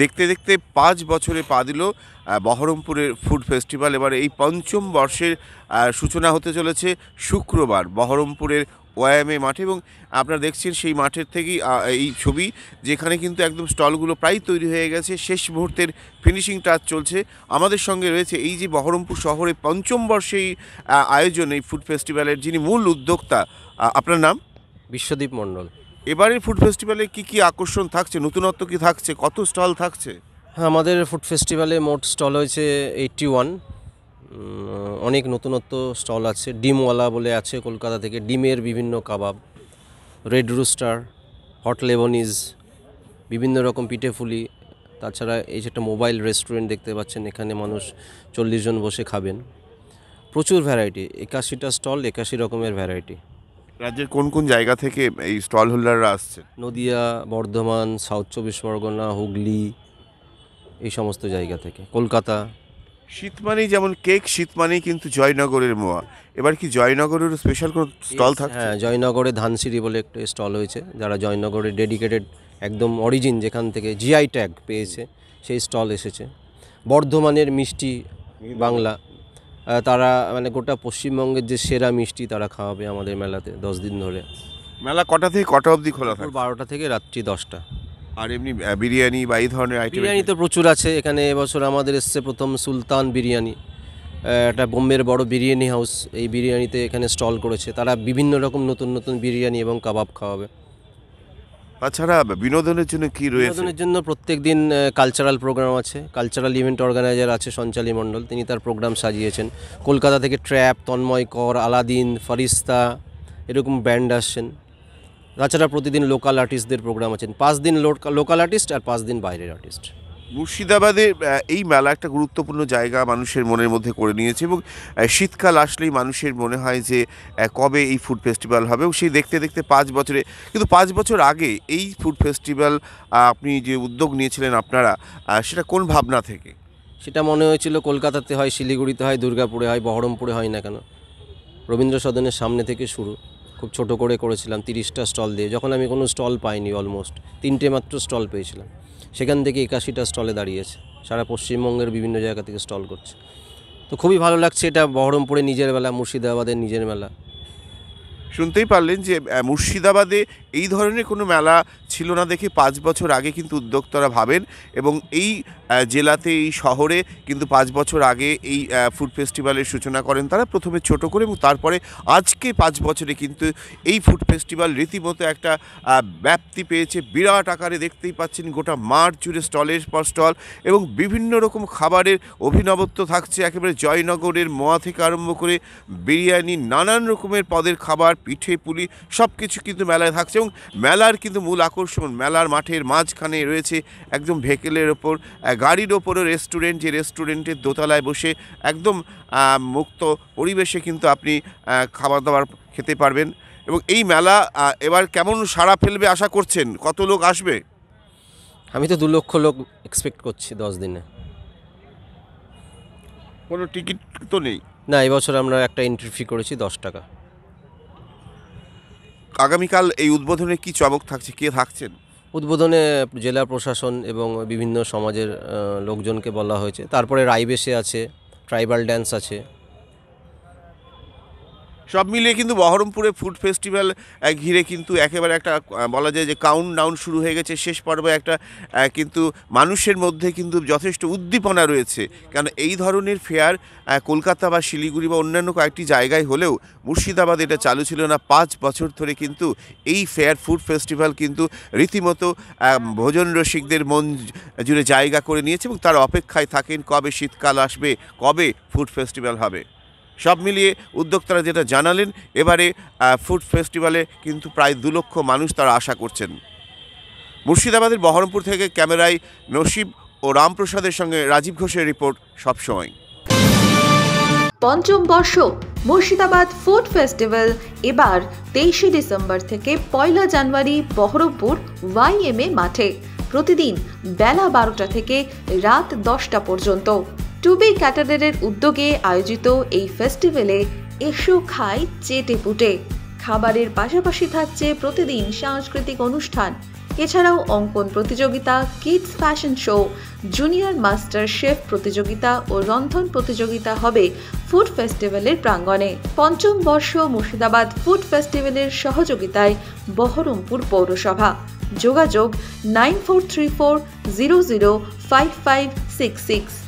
দেখতে দেখতে পাঁচ বছরে পা দিল বহরমপুরের ফুড ফেস্টিভ্যাল এবার এই পঞ্চম বর্ষের সূচনা হতে চলেছে শুক্রবার বহরমপুরের ওয়াইএমএ মাঠে এবং আপনারা দেখছেন সেই মাঠের থেকেই এই ছবি যেখানে কিন্তু একদম স্টলগুলো প্রায় তৈরি হয়ে গেছে শেষ মুহূর্তের ফিনিশিং টাচ চলছে আমাদের সঙ্গে রয়েছে এই যে বহরমপুর শহরে পঞ্চম বর্ষেই আয়োজন এই ফুড ফেস্টিভ্যালের যিনি মূল উদ্যোক্তা আপনার নাম বিশ্বদীপ মণ্ডল এবারের ফুড ফেস্টিভ্যালে কি কি আকর্ষণ থাকছে নতুনত্ব কি থাকছে কত স্টল থাকছে হ্যাঁ আমাদের ফুড ফেস্টিভ্যালে মোট স্টল হয়েছে এইটটি ওয়ান অনেক নতুনত্ব স্টল আছে ডিমওয়ালা বলে আছে কলকাতা থেকে ডিমের বিভিন্ন কাবাব রেড রুস্টার হট লেবনিজ বিভিন্ন রকম পিঠে ফুলি তাছাড়া এই যে একটা মোবাইল রেস্টুরেন্ট দেখতে পাচ্ছেন এখানে মানুষ চল্লিশ জন বসে খাবেন প্রচুর ভ্যারাইটি একাশিটা স্টল একাশি রকমের ভ্যারাইটি রাজ্যের কোন কোন জায়গা থেকে এই স্টল হোল্ডাররা আসছে নদিয়া বর্ধমান সাউথ চব্বিশ পরগনা হুগলি এই সমস্ত জায়গা থেকে কলকাতা শীত মানেই যেমন কেক শীত মানেই কিন্তু জয়নগরের মোয়া এবার কি জয়নগরের স্পেশাল কোনো স্টল থাকে হ্যাঁ জয়নগরে ধানসিরি বলে একটা স্টল হয়েছে যারা জয়নগরে ডেডিকেটেড একদম অরিজিন যেখান থেকে জিআই ট্যাগ পেয়েছে সেই স্টল এসেছে বর্ধমানের মিষ্টি বাংলা তারা মানে গোটা পশ্চিমবঙ্গের যে সেরা মিষ্টি তারা খাওয়াবে আমাদের মেলাতে দশ দিন ধরে মেলা কটা থেকে কটা অবধি খোলা থাকে বারোটা থেকে রাত্রি দশটা আর এমনি বিরিয়ানি বা এই ধরনের বিরিয়ানি তো প্রচুর আছে এখানে এবছর আমাদের এসছে প্রথম সুলতান বিরিয়ানি একটা বোম্বের বড় বিরিয়ানি হাউস এই বিরিয়ানিতে এখানে স্টল করেছে তারা বিভিন্ন রকম নতুন নতুন বিরিয়ানি এবং কাবাব খাওয়াবে তাছাড়া বিনোদনের জন্য কি রয়েছে বিনোদনের জন্য প্রত্যেক দিন কালচারাল প্রোগ্রাম আছে কালচারাল ইভেন্ট অর্গানাইজার আছে সঞ্চালী মণ্ডল তিনি তার প্রোগ্রাম সাজিয়েছেন কলকাতা থেকে ট্র্যাপ তন্ময় কর আলাদিন ফরিস্তা এরকম ব্যান্ড আসছেন তাছাড়া প্রতিদিন লোকাল আর্টিস্টদের প্রোগ্রাম আছেন পাঁচ দিন লোকাল আর্টিস্ট আর পাঁচ দিন বাইরের আর্টিস্ট মুর্শিদাবাদে এই মেলা একটা গুরুত্বপূর্ণ জায়গা মানুষের মনের মধ্যে করে নিয়েছে এবং শীতকাল আসলেই মানুষের মনে হয় যে কবে এই ফুড ফেস্টিভ্যাল হবে এবং সেই দেখতে দেখতে পাঁচ বছরে কিন্তু পাঁচ বছর আগে এই ফুড ফেস্টিভ্যাল আপনি যে উদ্যোগ নিয়েছিলেন আপনারা সেটা কোন ভাবনা থেকে সেটা মনে হয়েছিল কলকাতাতে হয় শিলিগুড়িতে হয় দুর্গাপুরে হয় বহরমপুরে হয় না কেন রবীন্দ্র সদনের সামনে থেকে শুরু খুব ছোট করে করেছিলাম তিরিশটা স্টল দিয়ে যখন আমি কোনো স্টল পাইনি অলমোস্ট তিনটে মাত্র স্টল পেয়েছিলাম সেখান থেকে একাশিটা স্টলে দাঁড়িয়েছে সারা পশ্চিমবঙ্গের বিভিন্ন জায়গা থেকে স্টল করছে তো খুবই ভালো লাগছে এটা বহরমপুরে নিজের মেলা মুর্শিদাবাদের নিজের মেলা শুনতেই পারলেন যে মুর্শিদাবাদে এই ধরনের কোনো মেলা ছিল না দেখে পাঁচ বছর আগে কিন্তু উদ্যোক্তারা ভাবেন এবং এই জেলাতে এই শহরে কিন্তু পাঁচ বছর আগে এই ফুড ফেস্টিভ্যালের সূচনা করেন তারা প্রথমে ছোট করে এবং তারপরে আজকে পাঁচ বছরে কিন্তু এই ফুড ফেস্টিভ্যাল রীতিমতো একটা ব্যাপ্তি পেয়েছে বিরাট আকারে দেখতেই পাচ্ছেন গোটা মাঠ জুড়ে স্টলের পর স্টল এবং বিভিন্ন রকম খাবারের অভিনবত্ব থাকছে একেবারে জয়নগরের মোয়া থেকে আরম্ভ করে বিরিয়ানি নানান রকমের পদের খাবার পিঠে পুলি সব কিছু কিন্তু মেলায় থাকছে এবং মেলার কিন্তু মূল আকর্ষণ মেলার মাঠের মাঝখানে রয়েছে একদম ভেকেলের ওপর গাড়ির ওপরে রেস্টুরেন্ট যে রেস্টুরেন্টের দোতলায় বসে একদম মুক্ত পরিবেশে কিন্তু আপনি খাবার দাবার খেতে পারবেন এবং এই মেলা এবার কেমন সাড়া ফেলবে আশা করছেন কত লোক আসবে আমি তো দু লক্ষ লোক এক্সপেক্ট করছি দশ দিনে কোনো টিকিট তো নেই না এবছর আমরা একটা এন্ট্রি ফি করেছি দশ টাকা আগামীকাল এই উদ্বোধনে কি চমক থাকছে কে থাকছেন উদ্বোধনে জেলা প্রশাসন এবং বিভিন্ন সমাজের লোকজনকে বলা হয়েছে তারপরে রাইবেসে আছে ট্রাইবাল ড্যান্স আছে সব মিলিয়ে কিন্তু বহরমপুরে ফুড ফেস্টিভ্যাল ঘিরে কিন্তু একেবারে একটা বলা যায় যে কাউন্ট ডাউন শুরু হয়ে গেছে শেষ পর্বে একটা কিন্তু মানুষের মধ্যে কিন্তু যথেষ্ট উদ্দীপনা রয়েছে কারণ এই ধরনের ফেয়ার কলকাতা বা শিলিগুড়ি বা অন্যান্য কয়েকটি জায়গায় হলেও মুর্শিদাবাদ এটা চালু ছিল না পাঁচ বছর ধরে কিন্তু এই ফেয়ার ফুড ফেস্টিভ্যাল কিন্তু রীতিমতো ভোজন রসিকদের মন জুড়ে জায়গা করে নিয়েছে এবং তার অপেক্ষায় থাকেন কবে শীতকাল আসবে কবে ফুড ফেস্টিভ্যাল হবে সব মিলিয়ে উদ্যোক্তারা যেটা জানালেন এবারে ফুড ফেস্টিভ্যালে কিন্তু প্রায় দু লক্ষ মানুষ তারা আশা করছেন মুর্শিদাবাদের বহরমপুর থেকে ক্যামেরায় নসিব ও রামপ্রসাদের সঙ্গে রাজীব ঘোষের রিপোর্ট সবসময় পঞ্চম বর্ষ মুর্শিদাবাদ ফুড ফেস্টিভ্যাল এবার তেইশে ডিসেম্বর থেকে পয়লা জানুয়ারি বহরমপুর ওয়াইএমএ মাঠে প্রতিদিন বেলা বারোটা থেকে রাত দশটা পর্যন্ত টুবি ক্যাটারের উদ্যোগে আয়োজিত এই ফেস্টিভ্যালে এসো খায় চেটে পুটে খাবারের পাশাপাশি থাকছে প্রতিদিন সাংস্কৃতিক অনুষ্ঠান এছাড়াও অঙ্কন প্রতিযোগিতা kids fashion show junior master chef প্রতিযোগিতা ও রন্ধন প্রতিযোগিতা হবে ফুড ফেস্টিভ্যালের প্রাঙ্গণে পঞ্চম বর্ষ মুর্শিদাবাদ ফুড ফেস্টিভ্যালের সহযোগিতায় বহরমপুর পৌরসভা যোগাযোগ nine four three four zero zero five five six six